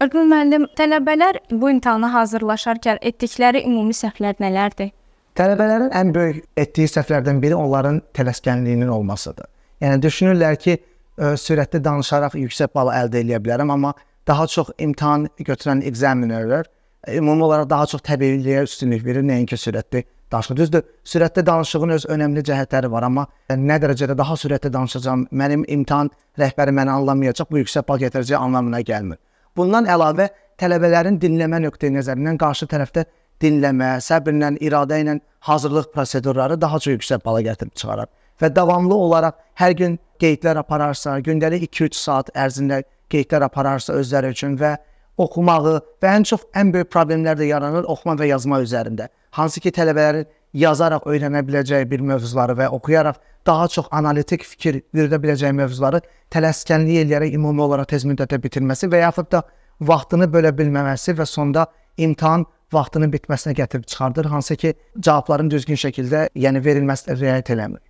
Ərqül müəllim, tələbələr bu imtahana hazırlaşarkən etdikləri ümumi səhvlər nələrdir? Tələbələrin ən böyük etdiyi səhvlərdən biri onların tələskənliyinin olmasıdır. Yəni düşünürlər ki, ə, e, sürətli danışaraq yüksək bal əldə edə bilərəm, amma daha çox imtahan götürən examinerlər e, ümumi olaraq daha çox təbiiliyə üstünlük verir, nəinki sürətli danışıq. Düzdür, sürətli danışığın öz önəmli cəhətləri var, amma nə dərəcədə daha sürətli danışacağam, mənim imtahan rəhbəri məni anlamayacaq, bu yüksək bal gətirəcəyi anlamına gəlmir. Bundan əlavə tələbələrin dinləmə nöqteyi nəzərindən qarşı tərəfdə dinləmə, səbrlə, iradə ilə hazırlıq prosedurları daha çox yüksək bala gətirib çıxarar və davamlı olaraq hər gün qeydlər apararsa, gündəlik 2-3 saat ərzində qeydlər apararsa özləri üçün və oxumağı və ən çox ən böyük problemlər də yaranır oxuma və yazma üzərində. Hansı ki tələbələrin yazaraq öyrənə biləcəyi bir mövzuları və oxuyaraq daha çox analitik fikir yürüdə biləcəyi mövzuları tələskənlik eləyərək ümumi olaraq tez müddətdə bitirməsi və yaxud da vaxtını bölə bilməməsi və sonda imtahan vaxtının bitməsinə gətirib çıxardır, hansı ki, cavabların düzgün şəkildə, yəni verilməsinə riayət eləmir.